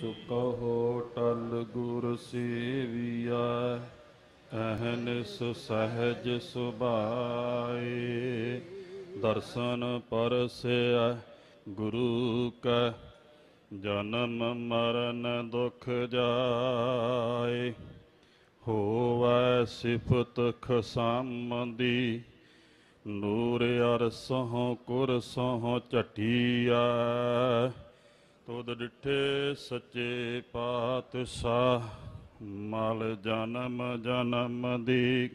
ਸੁਕਹੋ ਟਲ ਗੁਰ ਸੇਵੀਆ ਸੁ ਸਹਜ ਸੁਭਾਏ ਦਰਸ਼ਨ ਪਰਸਿਆ ਗੁਰੂ ਕਾ ਜਨਮ ਮਰਨ ਦੁਖ ਜਾਏ ਹੋਵੈ ਸਿਫਤ ਖਸਮ ਨੂਰ ਅਰਸਹੁ ਕੁਰਸਹੁ ਝਟੀਐ ਤੋਦ ਡਿਠੇ ਸੱਚੇ ਪਾਤਸ਼ਾਹ ਮਲ ਜਨਮ ਜਨਮ ਦੀ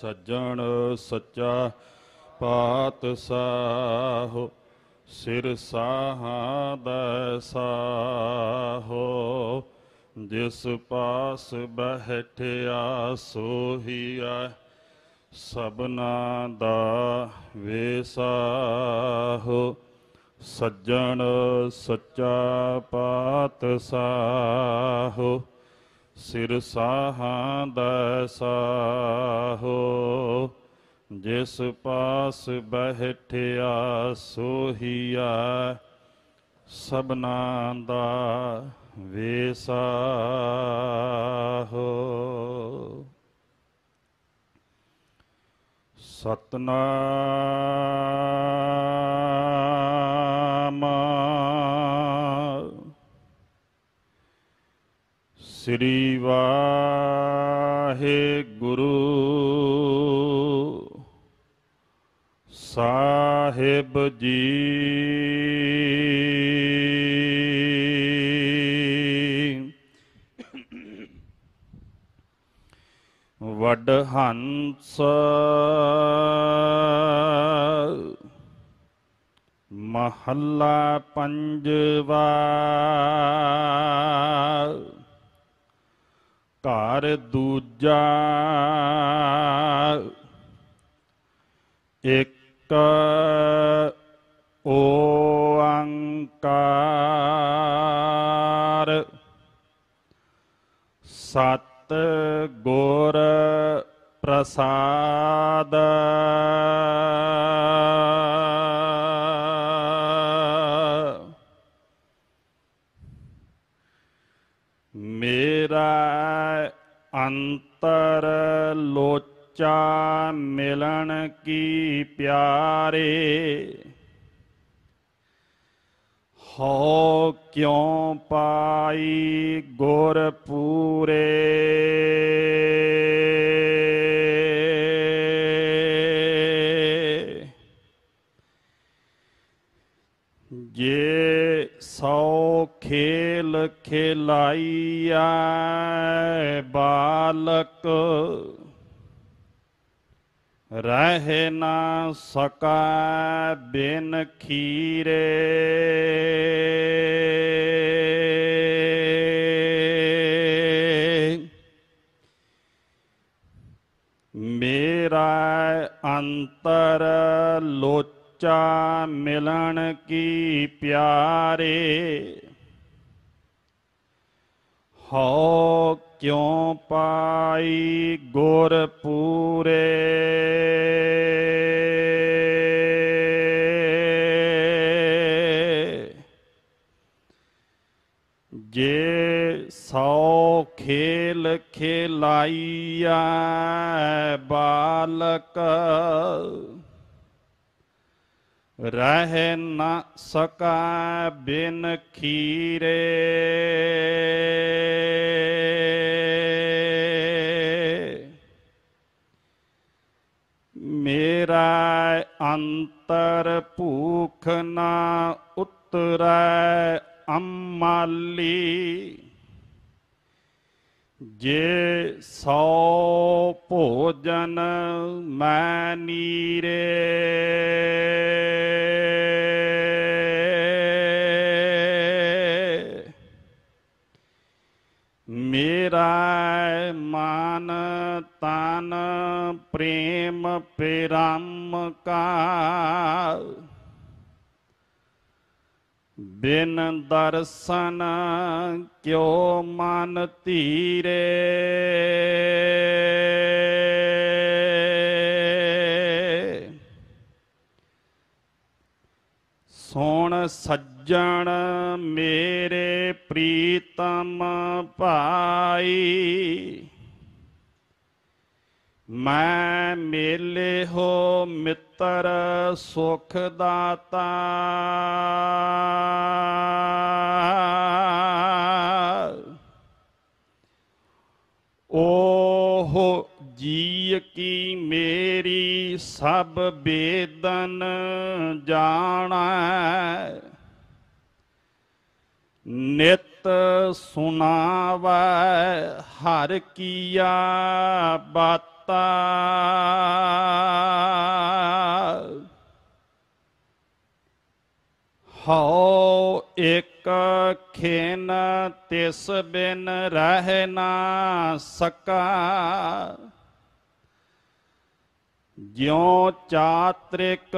ਸੱਜਣ ਸੱਚਾ ਪਾਤਸ਼ਾਹ ਸਿਰ ਸਾਹਾਂ ਦਾ ਹੋ ਜਿਸ ਪਾਸ ਬਹਿਠਿਆ ਸੋਹੀਆ ਸਭਨਾ ਦਾ ਵੇਸਾਹੋ ਸੱਜਣ ਸੱਚਾ ਪਾਤਸ਼ਾਹ ਸਿਰ ਸਾਹਾਂ ਦਾ ਸਾਹੋ ਜਿਸ ਪਾਸ ਬਹਿਠਿਆ ਸੋਹੀਆ ਸਬਨਾ ਦਾ ਵੇਸਾਹੋ ਸਤਨਾਮ ਸ੍ਰੀ ਵਾਹਿਗੁਰੂ ਸਾਹਿਬ ਜੀ ਵੱਡ ਹੰਸ ਮਹੱਲਾ ਪੰਜਵਾ ਘਰ ਦੂਜਾ ਇੱਕ ਓੰਕਾਰ ਸਤ ਗੁਰ ਪ੍ਰਸਾਦ ਮੇਰਾ ਅੰਤਰ ਲੋਚਾ ਮਿਲਣ ਕੀ ਪਿਆਰੇ ਹੋ ਕਿਉ ਪਾਈ ਗੁਰ ਪੂਰੇ ਜੇ ਸੌ ਖੇਲ ਖੇਲਾਈ कहे ना सका बिन खीरे मेरा अंतर लोचा मिलन की प्यारे हो क्यों पाई गोर पूरे ਜੇ ਸੌ ਖੇਲ ਖੇਲਾਈਆ ਬਾਲਕ ਰਹਿ ਨ ਸਕਾ ਬਿਨ ਖੀਰੇ ਮੇਰਾ ਅੰਤਰ ਭੂਖ ਨਾ ਉਤਰੈ ਅਮਾਲੀ ਜੇ ਸੋ ਭੋਜਨ ਮੈਂ ਨੀਰੇ ਮੇਰਾ ਮਨ ਤਨ ਪ੍ਰੇਮ ਪਰਮ ਕਾ ਬਿਨ ਦਰਸ਼ਨ ਕਿਉ ਮਨ ਧੀਰੇ ਸੋਣ ਸੱਜਣ ਮੇਰੇ ਪ੍ਰੀਤਮ ਭਾਈ ਮੈਂ ਮੇਲੇ ਹੋ ਮਿੱਤਰ ਸੁਖ ਦਾਤਾ ਓਹ ਜੀ ਕੀ ਮੇਰੀ ਸਭ ਬੇਦਨ ਜਾਣਾ ਨਿਤ ਸੁਣਾਵੈ ਹਰ ਕੀਆ ਬਾਤ ਹਉ ਇਕ ਖੇਨ ਤਿਸ ਬਿਨ ਰਹਿ ਨਾ ਸਕਾ ਜਿਉ ਚਾਤ੍ਰਿਕ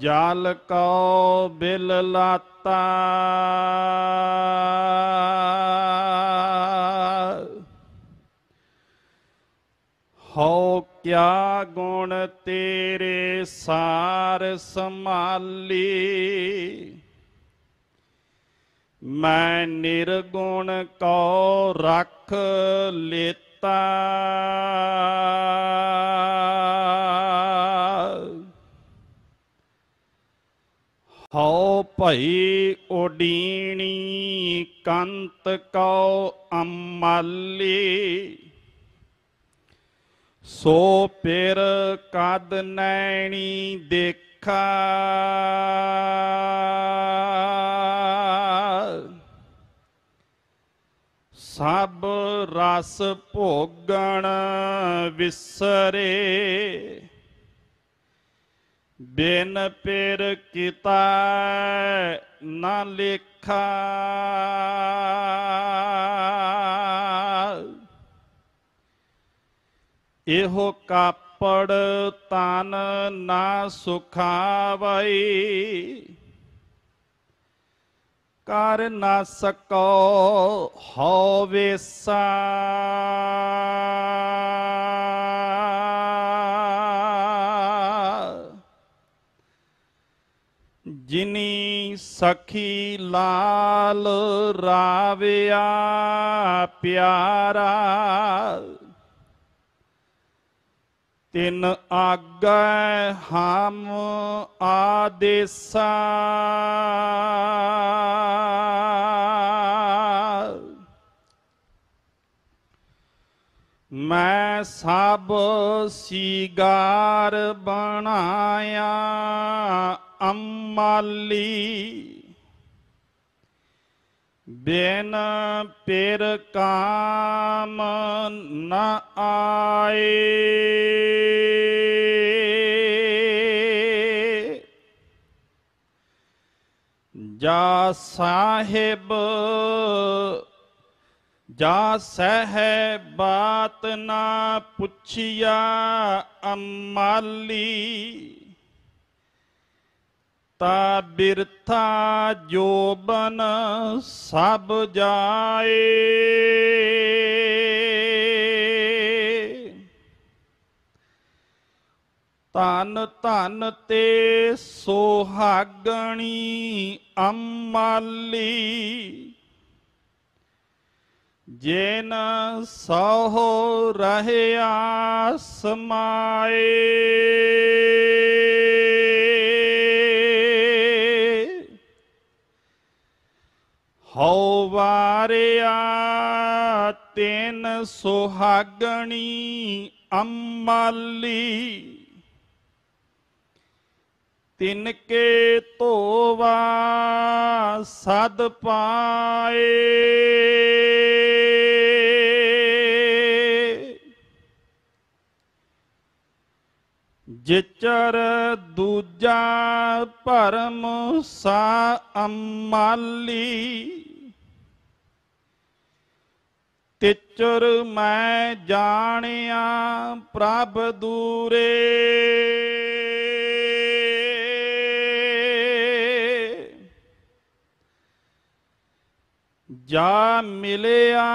ਜਲ ਕਉ ਬਿਲ ਲਾਤਾ ਹਉ ਕਿਆ ਗੁਣ ਤੇਰੇ ਸਾਰ ਸੰਭਾਲੀ ਮੈਂ ਨਿਰਗੁਣ ਕੋ ਰੱਖ ਲੇਤਾ ਹਉ ਭਈ ਓਡੀਣੀ ਕੰਤ ਕੋ ਅਮਲੀ ਸੋ ਪਿਰ ਕਦ ਨੈਣੀ ਦੇਖਾ ਸਭ ਰਸ ਭੋਗਣ ਵਿਸਰੇ ਬਿਨ ਪਿਰ ਕਿਤਾ ਨਾ ਲੇਖਾ ਇਹੋ ਕਾਪੜ ਤਨ ਨਾ ਸੁਖਾਵਈ ਕਰ ਨਾ ਸਕੋ ਹੋਵੇ ਸਾ ਜਿਨੀ ਸਖੀ ਲਾਲ ਰਾਵਿਆ ਪਿਆਰਾ ਤਿੰਨ ਆਗੈ ਹਮ ਆਦੇਸਾ ਮੈਂ ਸਭ ਸੀਗਾਰ ਬਣਾਇਆ ਅਮਾਲੀ ਬੇਨ ਪੇਰ ਕਾਮ ਨ ਆਏ ਜਾ ਸਾਹਿਬ ਜਾ ਸਹਿ ਬਾਤ ਨਾ ਪੁੱਛਿਆ ਅਮਾਲੀ ਤਾ ਬਿਰਥਾ ਜੋਬਨ ਸਭ ਜਾਏ ਤਨ ਤਨ ਤੇ ਸੋਹਾਗਣੀ ਅਮਾਲੀ ਜੇਨ ਸੋਹ ਰਹਿਆ ਸਮਾਏ ਹਉ ਵਾਰਿਆ ਤੈਨ ਸੋਹਾਗਣੀ ਅਮਾਲੀ ਤਿੰਨ ਕੇ ਧੋਵਾ ਸਦ ਪਾਏ ਜਿਚਰ ਦੂਜਾ ਭਰਮ ਸਾ ਅਮਾਲੀ ਤਿਚਰ ਮੈਂ ਜਾਣਿਆ ਪ੍ਰਭ ਦੂਰੇ ਜਾ ਮਿਲਿਆ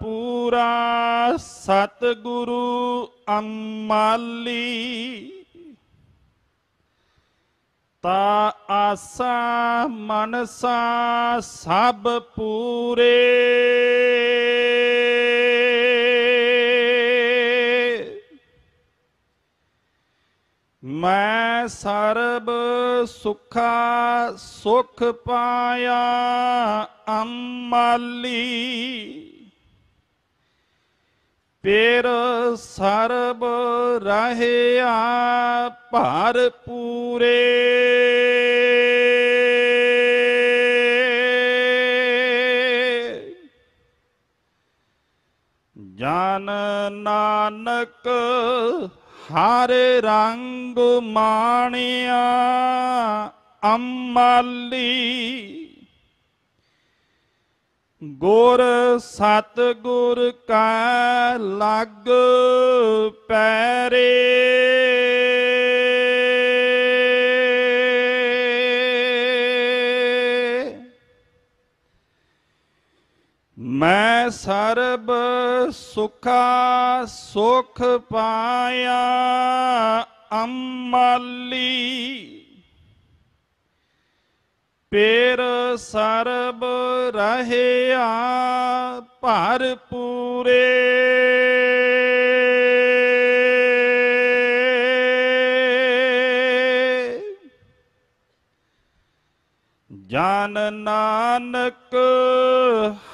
ਪੂਰਾ ਸਤਗੁਰੂ ਅੰਮਾਲੀ ਤਾ ਆਸਾ ਮਨਸਾ ਸਭ ਪੂਰੇ ਮੈਂ ਸਰਬ ਸੁਖਾ ਸੁਖ ਪਾਇਆ ਅਮਾਲੀ ਪੇਰ ਸਰਬ ਰਹਿਆ ਭਰ ਪੂਰੇ ਜਨ ਨਾਨਕ ਹਰ ਰੰਗ ਮਾਣਿਆ ਅਮਾਲੀ ਗੁਰ ਸਤ ਗੁਰ ਕਾ ਲੱਗ ਪੈਰੇ ਮੈਂ ਸਰਬ ਸੁਖਾ ਸੁਖ ਪਾਇਆ ਅਮਾਲੀ ਪੇਰ ਸਰਬ ਰਹਿਆ ਭਰ ਪੂਰੇ ਜਨ ਨਾਨਕ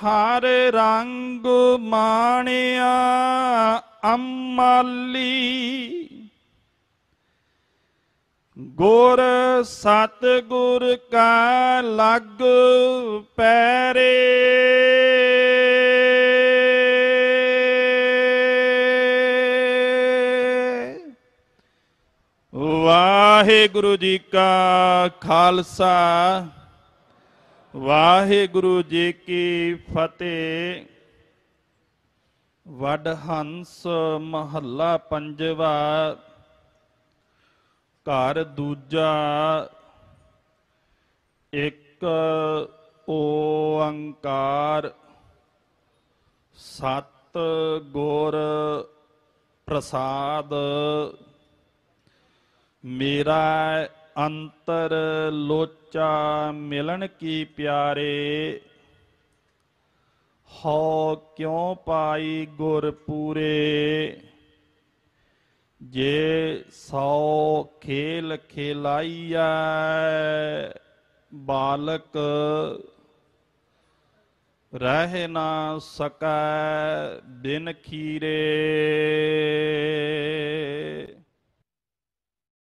ਹਰ ਰੰਗ ਮਾਣਿਆ ਅਮਾਲੀ ਗੁਰ ਸਤ ਗੁਰ ਕਾ ਲਗ ਪੈਰੇ ਵਾਹਿਗੁਰੂ ਜੀ ਕਾ ਖਾਲਸਾ ਵਾਹਿਗੁਰੂ ਜੀ ਕੀ ਫਤਿਹ ਵਡ ਹੰਸ ਮਹੱਲਾ ਪੰਜਵਾ ਘਰ ਦੂਜਾ ਇੱਕ ਓੰਕਾਰ ਸਤ ਗੁਰ ਪ੍ਰਸਾਦ ਮੇਰਾ ਅੰਤਰ ਲੋਚਾ ਮਿਲਣ ਕੀ ਪਿਆਰੇ ਹਉ ਕਿਉ ਪਾਈ ਗੁਰ ਪੂਰੇ ਜੇ ਸੌ ਖੇਲ ਖੇਲਾਈਐ ਬਾਲਕ ਰਹਿ ਨਾ ਸਕੈ ਬਿਨ ਖੀਰੇ